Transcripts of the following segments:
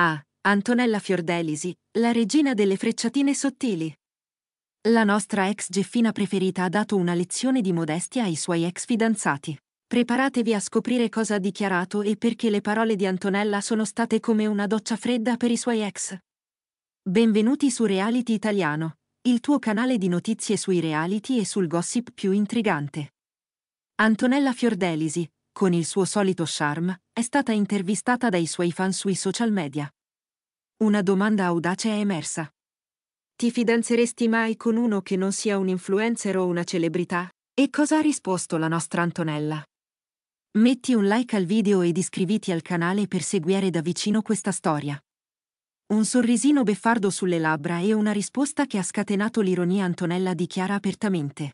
A. Antonella Fiordelisi, la regina delle frecciatine sottili. La nostra ex Geffina preferita ha dato una lezione di modestia ai suoi ex fidanzati. Preparatevi a scoprire cosa ha dichiarato e perché le parole di Antonella sono state come una doccia fredda per i suoi ex. Benvenuti su Reality Italiano, il tuo canale di notizie sui reality e sul gossip più intrigante. Antonella Fiordelisi, con il suo solito charme, è stata intervistata dai suoi fan sui social media. Una domanda audace è emersa. Ti fidanzeresti mai con uno che non sia un influencer o una celebrità? E cosa ha risposto la nostra Antonella? Metti un like al video ed iscriviti al canale per seguire da vicino questa storia. Un sorrisino beffardo sulle labbra e una risposta che ha scatenato l'ironia Antonella dichiara apertamente.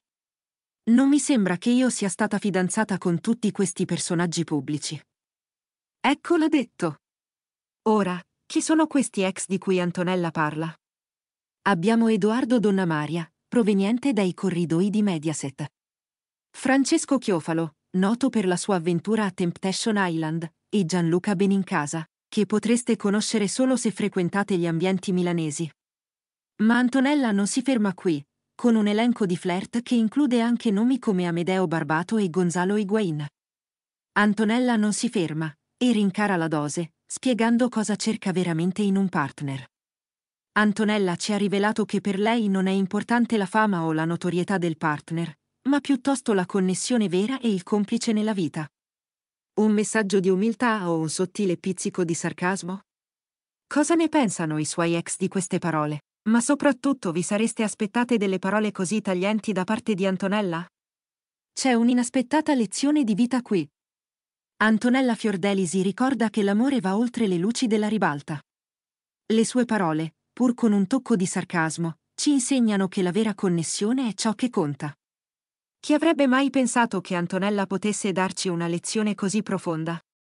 Non mi sembra che io sia stata fidanzata con tutti questi personaggi pubblici. Eccola detto. Ora, chi sono questi ex di cui Antonella parla? Abbiamo Edoardo Donna Maria, proveniente dai corridoi di Mediaset. Francesco Chiofalo, noto per la sua avventura a Temptation Island, e Gianluca Benincasa, che potreste conoscere solo se frequentate gli ambienti milanesi. Ma Antonella non si ferma qui, con un elenco di flirt che include anche nomi come Amedeo Barbato e Gonzalo Higuain. Antonella non si ferma e rincara la dose, spiegando cosa cerca veramente in un partner. Antonella ci ha rivelato che per lei non è importante la fama o la notorietà del partner, ma piuttosto la connessione vera e il complice nella vita. Un messaggio di umiltà o un sottile pizzico di sarcasmo? Cosa ne pensano i suoi ex di queste parole? Ma soprattutto vi sareste aspettate delle parole così taglienti da parte di Antonella? C'è un'inaspettata lezione di vita qui. Antonella Fiordelisi ricorda che l'amore va oltre le luci della ribalta. Le sue parole, pur con un tocco di sarcasmo, ci insegnano che la vera connessione è ciò che conta. Chi avrebbe mai pensato che Antonella potesse darci una lezione così profonda?